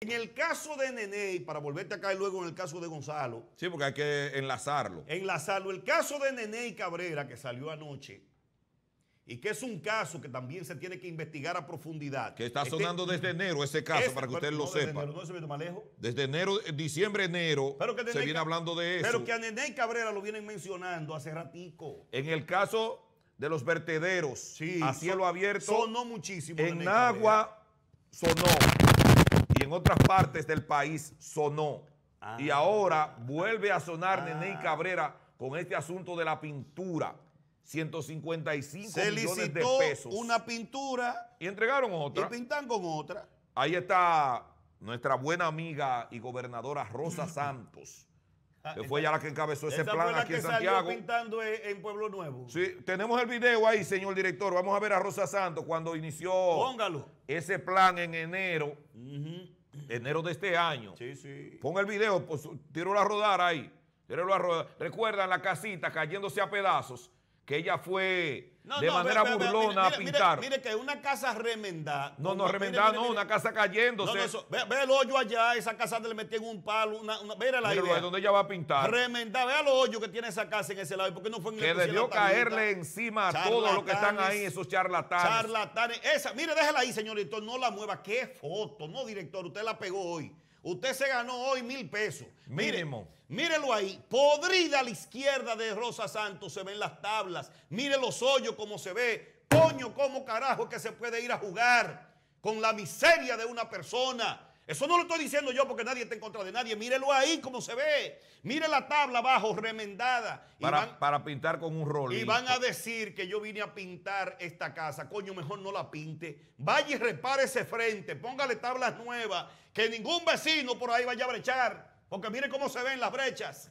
En el caso de Nene, y para volverte a caer luego en el caso de Gonzalo. Sí, porque hay que enlazarlo. Enlazarlo. El caso de Nene y Cabrera que salió anoche y que es un caso que también se tiene que investigar a profundidad. Que está este sonando desde enero ese caso, para que ustedes lo sepan Desde enero, eh, diciembre, enero, pero que se viene hablando de eso. Pero que a Nene y Cabrera lo vienen mencionando hace ratico. En el caso de los vertederos a cielo abierto. Sonó muchísimo. En agua sonó en otras partes del país sonó. Y ah. ahora vuelve a sonar ah. Nene Cabrera con este asunto de la pintura. 155 millones de pesos. Una pintura. Y entregaron otra. Y pintan con otra. Ahí está nuestra buena amiga y gobernadora Rosa Santos. Ah, que fue ella la que encabezó ese plan aquí en Santiago. Salió pintando en Pueblo Nuevo. Sí, tenemos el video ahí, señor director. Vamos a ver a Rosa Santos cuando inició Póngalo. ese plan en enero enero de este año. Sí, sí. Pon el video, pues, tíralo a rodar ahí. Tíralo a rodar. Recuerdan la casita cayéndose a pedazos que ella fue de manera burlona a pintar. Mire, que una casa remendada. No, no, remendada no, una casa cayéndose. No, eso, ve, el hoyo allá, esa casa donde le metieron un palo, una, mira la idea. donde ella va a pintar. Remendada, vea los hoyos que tiene esa casa en ese lado. ¿Por qué no fue en Que debió caerle encima a todos los que están ahí, esos charlatanes. Charlatanes. Esa, mire, déjela ahí, señor director, no la mueva. Qué foto, no, director, usted la pegó hoy. Usted se ganó hoy mil pesos. mírelo ahí. Podrida a la izquierda de Rosa Santos se ven las tablas. Mire los hoyos como se ve. Coño, cómo carajo que se puede ir a jugar con la miseria de una persona eso no lo estoy diciendo yo porque nadie está en contra de nadie. Mírelo ahí como se ve. Mire la tabla abajo remendada. Para, para pintar con un rol. Y van a decir que yo vine a pintar esta casa. Coño, mejor no la pinte. Vaya y repare ese frente. Póngale tablas nuevas. Que ningún vecino por ahí vaya a brechar. Porque mire cómo se ven las brechas.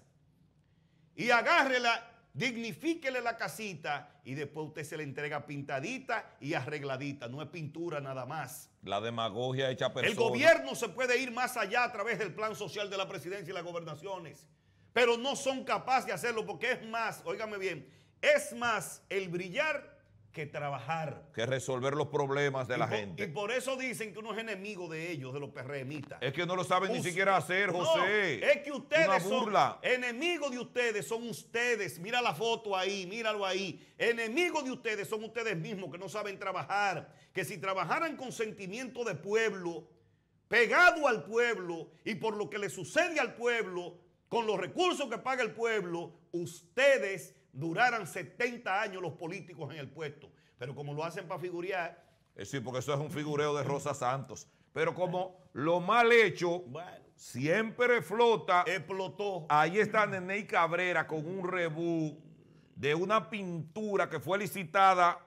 Y agárrela dignifíquele la casita y después usted se la entrega pintadita y arregladita, no es pintura nada más. La demagogia hecha persona. El gobierno se puede ir más allá a través del plan social de la presidencia y las gobernaciones, pero no son capaces de hacerlo porque es más, óigame bien, es más el brillar que trabajar. Que resolver los problemas de la gente. Y por eso dicen que uno es enemigo de ellos, de los perremitas. Es que no lo saben ni siquiera hacer, José. es que ustedes son enemigos de ustedes, son ustedes. Mira la foto ahí, míralo ahí. Enemigos de ustedes son ustedes mismos que no saben trabajar. Que si trabajaran con sentimiento de pueblo, pegado al pueblo y por lo que le sucede al pueblo, con los recursos que paga el pueblo, ustedes duraran 70 años los políticos en el puesto. Pero como lo hacen para figurear. Eh, sí, porque eso es un figureo de Rosa Santos. Pero como lo mal hecho siempre flota. Explotó. Ahí está Nene Cabrera con un rebú de una pintura que fue licitada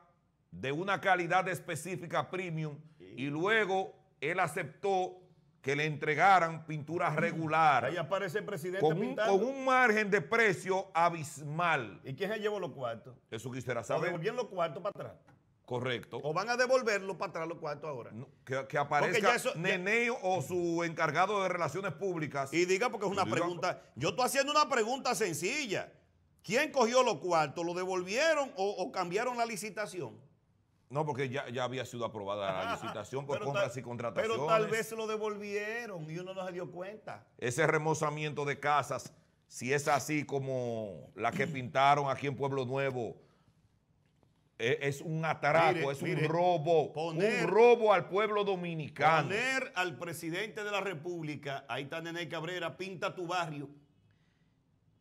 de una calidad específica premium y luego él aceptó que le entregaran pinturas regular. Ahí aparece el presidente con un, margen de precio abismal. ¿Y quién se llevó los cuartos? Eso quisiera saber. O los cuartos para atrás. Correcto. O van a devolverlos para atrás los cuartos ahora. que, aparezca Neneo o su encargado de relaciones públicas. Y diga porque es una pregunta. Yo estoy haciendo una pregunta sencilla. ¿Quién cogió los cuartos? ¿Lo devolvieron o cambiaron la licitación? No, porque ya, había sido aprobada la licitación por compras y contrataciones. Pero tal vez lo devolvieron y uno no se dio cuenta. Ese remozamiento de casas, si es así como la que pintaron aquí en Pueblo Nuevo, e, es, un atraco, es un robo, un robo al pueblo dominicano. Poner al presidente de la República, ahí está Nene Cabrera, pinta tu barrio.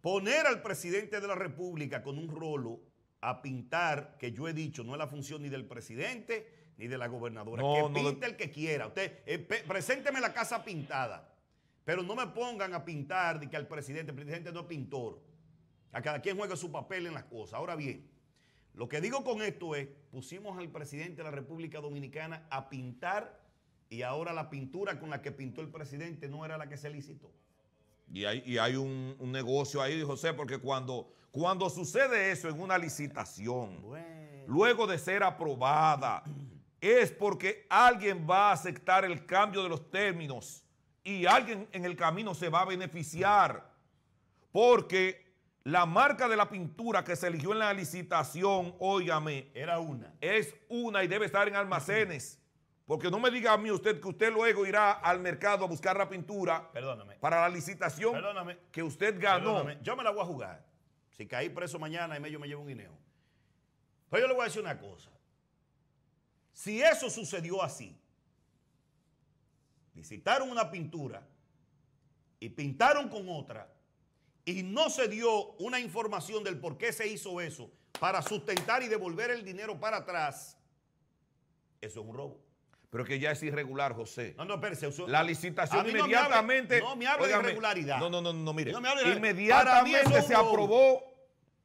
Poner al presidente de la República con un rolo a pintar, que yo he dicho, no es la función ni del presidente ni de la gobernadora. que pinte el que quiera. Usted, eh, presénteme la casa pintada. Pero no me pongan a pintar de que al presidente, el presidente no es pintor. A cada quien juega su papel en las cosas. Ahora bien, lo que digo con esto es, pusimos al presidente de la República Dominicana a pintar y ahora la pintura con la que pintó el presidente no era la que se licitó. Y hay, un, negocio ahí, José, porque cuando, cuando sucede eso en una licitación, luego de ser aprobada, es porque alguien va a aceptar el cambio de los términos y alguien en el camino se va a beneficiar. Porque la marca de la pintura que se eligió en la licitación, óigame, era una. Es una y debe estar en almacenes. Porque no me diga a mí usted que usted luego irá al mercado a buscar la pintura para la licitación que usted ganó. Yo me la voy a jugar. Si caí preso mañana y medio me llevo un guineo. Pero yo le voy a decir una cosa. Si eso sucedió así, licitaron una pintura y pintaron con otra y no se dio una información del por qué se hizo eso para sustentar y devolver el dinero para atrás, eso es un robo. Pero que ya es irregular, José. No, no, espérese. La licitación inmediatamente. Me no me de irregularidad. No, no, no, no, mire. inmediatamente se aprobó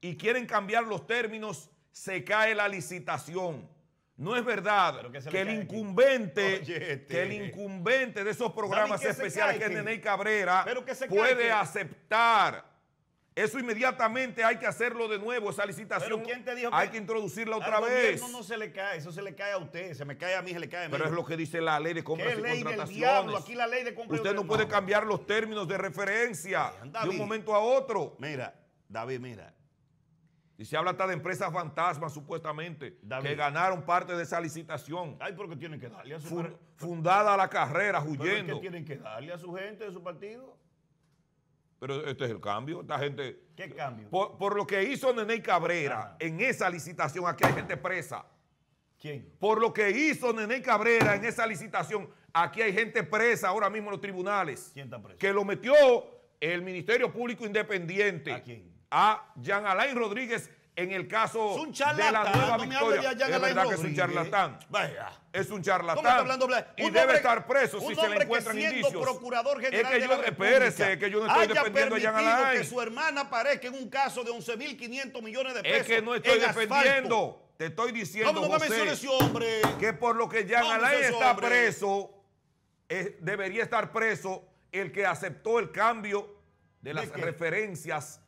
y quieren cambiar los términos, se cae la licitación. No es verdad que, el incumbente, que el este. incumbente de esos programas especiales, que, es Cabrera, puede aceptar eso inmediatamente hay que hacerlo de nuevo, esa licitación. hay que, introducirla otra vez. Gobierno no se le cae, eso se le cae a usted, se me cae a mí, se le cae a mí. Pero es lo que dice la ley de compras y ley Aquí la ley de compras usted no puede cambiar los términos de referencia de un momento a otro. Mira, David, mira. Y se habla hasta de empresas fantasmas, supuestamente, que ganaron parte de esa licitación. Ay, porque tienen que darle a su... fundada la carrera, huyendo. ¿Pero es tienen que darle a su gente de su partido? Pero este es el cambio. Esta gente. ¿Qué cambio? Por, lo que hizo Nene Cabrera en esa licitación, aquí hay gente presa. ¿Quién? Por lo que hizo Nene Cabrera en esa licitación, aquí hay gente presa ahora mismo en los tribunales. ¿Quién está presa? Que lo metió el Ministerio Público Independiente. ¿A quién? A Jean Alain Rodríguez en el caso de la nueva es verdad que es un charlatán. Vaya. Es un charlatán. y debe estar preso si se le encuentran que indicios. Procurador General es que yo, espérese, que yo no estoy defendiendo a Jean Alain. que su hermana aparezca en un caso de 11.500 millones de pesos. Es que no estoy defendiendo. Te estoy diciendo, que por lo que Jean Alain está preso, debería estar preso el que aceptó el cambio de las referencias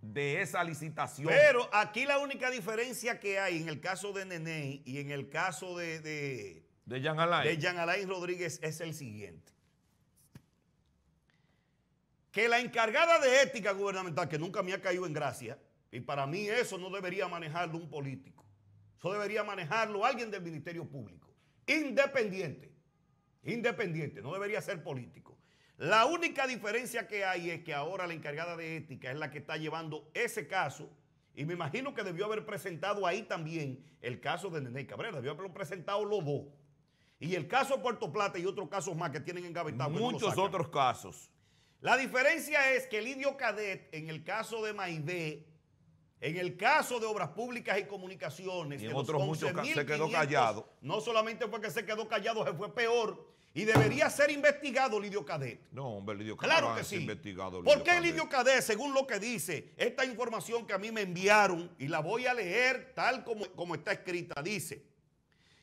de esa licitación. Pero aquí la única diferencia que hay en el caso de Nene y en el caso de, de, de, Jean, Alain. de Jean Alain Rodríguez es el siguiente. Que la encargada de ética gubernamental, que nunca me ha caído en gracia, y para mí eso no debería manejarlo un político, eso debería manejarlo alguien del Ministerio Público, independiente, independiente, no debería ser político. La única diferencia que hay es que ahora la encargada de ética es la que está llevando ese caso. Y me imagino que debió haber presentado ahí también el caso de Nene Cabrera. Debió haberlo presentado Lobo Y el caso de Puerto Plata y otros casos más que tienen engavetado. Muchos otros casos. La diferencia es que Lidio Cadet, en el caso de Maide, en el caso de Obras Públicas y Comunicaciones, en otros muchos se quedó callado. No solamente fue que se quedó callado, se fue peor y debería ser investigado Lidio Cadet. No, hombre, Lidio Cadet. Claro que sí. Investigado, Lidio ¿Por qué Lidio Cadet, según lo que dice esta información que a mí me enviaron, y la voy a leer tal como, está escrita, dice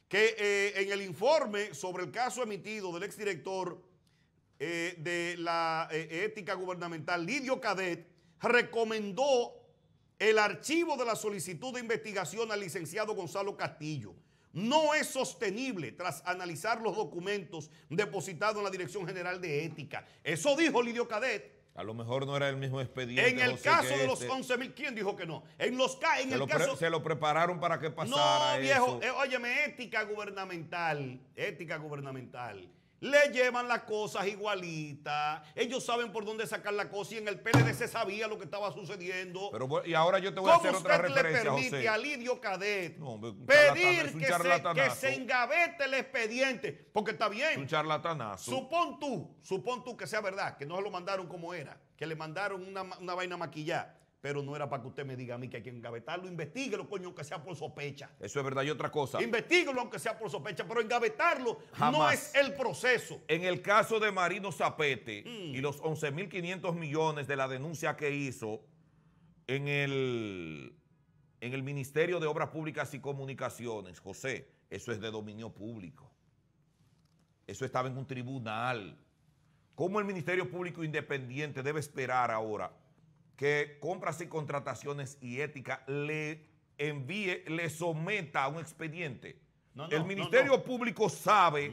que eh, en el informe sobre el caso emitido del exdirector eh, de la eh, ética gubernamental, Lidio Cadet, recomendó el archivo de la solicitud de investigación al licenciado Gonzalo Castillo no es sostenible tras analizar los documentos depositados en la Dirección General de Ética. Eso dijo Lidio Cadet. A lo mejor no era el mismo expediente. En el caso de los 11.000, este. ¿quién dijo que no? En los se lo prepararon para que pasara. No, viejo, eh, óyeme, ética gubernamental, ética gubernamental le llevan las cosas igualitas. Ellos saben por dónde sacar la cosa y en el PLD se sabía lo que estaba sucediendo. Pero y ahora yo te voy a hacer otra ¿Cómo usted le permite a Lidio Cadet pedir que se, que engavete el expediente? Porque está bien. un charlatanazo. Supón tú, supón tú que sea verdad, que no se lo mandaron como era, que le mandaron una, una vaina maquillada pero no era para que usted me diga a mí que hay que engavetarlo. Investíguelo, coño, aunque sea por sospecha. Eso es verdad y otra cosa. Investíguelo, aunque sea por sospecha, pero engavetarlo no es el proceso. En el caso de Marino Zapete mm. y los 11.500 millones de la denuncia que hizo en el, en el Ministerio de Obras Públicas y Comunicaciones, José, eso es de dominio público. Eso estaba en un tribunal. ¿Cómo el Ministerio Público Independiente debe esperar ahora que compras y contrataciones y ética le envíe, le someta a un expediente. el Ministerio Público sabe,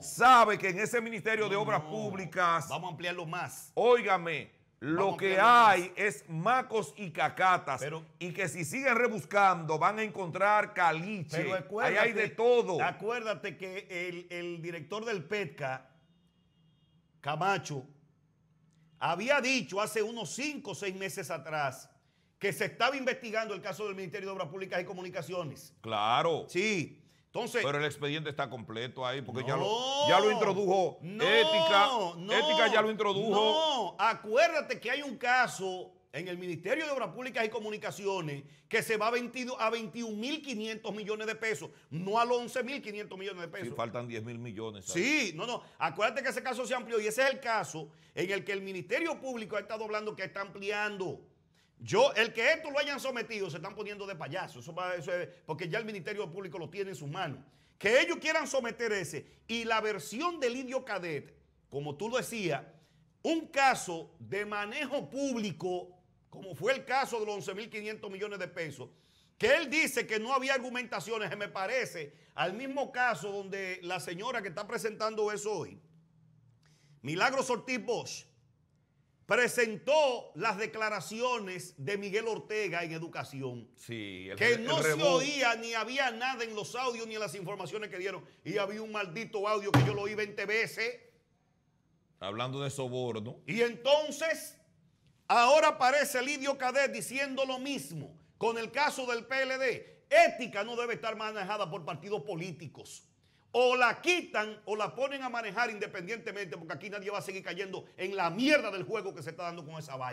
sabe que en ese Ministerio de Obras Públicas... Vamos a ampliarlo más. Óigame, lo que hay es macos y cacatas. y que si siguen rebuscando van a encontrar caliche. Ahí hay de todo. Acuérdate que el director del PETCA, Camacho, había dicho hace unos cinco o seis meses atrás que se estaba investigando el caso del Ministerio de Obras Públicas y Comunicaciones. Claro. Sí. Entonces, Pero el expediente está completo ahí, porque ya, lo, ya, lo, introdujo no, Ética. No, ética ya lo introdujo. No, acuérdate que hay un caso en el Ministerio de Obras Públicas y Comunicaciones que se va a, a 21.500 millones de pesos, no a los 11.500 millones de pesos. Y faltan 10.000 millones. Sí, no, no. Acuérdate que ese caso se amplió y ese es el caso en el que el Ministerio Público ha estado hablando que está ampliando. Yo, el que esto lo hayan sometido, se están poniendo de payaso. porque ya el Ministerio Público lo tiene en sus manos. Que ellos quieran someter ese. Y la versión del Indio Cadet, como tú lo decías, un caso de manejo público como fue el caso de los 11.500 millones de pesos, que él dice que no había argumentaciones, me parece, al mismo caso donde la señora que está presentando eso hoy, Milagros Ortiz Bosch, presentó las declaraciones de Miguel Ortega en educación. Sí, que no se oía ni había nada en los audios ni en las informaciones que dieron. Y había un maldito audio que yo lo oí 20 veces. Hablando de soborno. Y entonces Ahora aparece Lidio Cadet diciendo lo mismo con el caso del PLD. Ética no debe estar manejada por partidos políticos. O la quitan o la ponen a manejar independientemente, porque aquí nadie va a seguir cayendo en la mierda del juego que se está dando con esa vaina.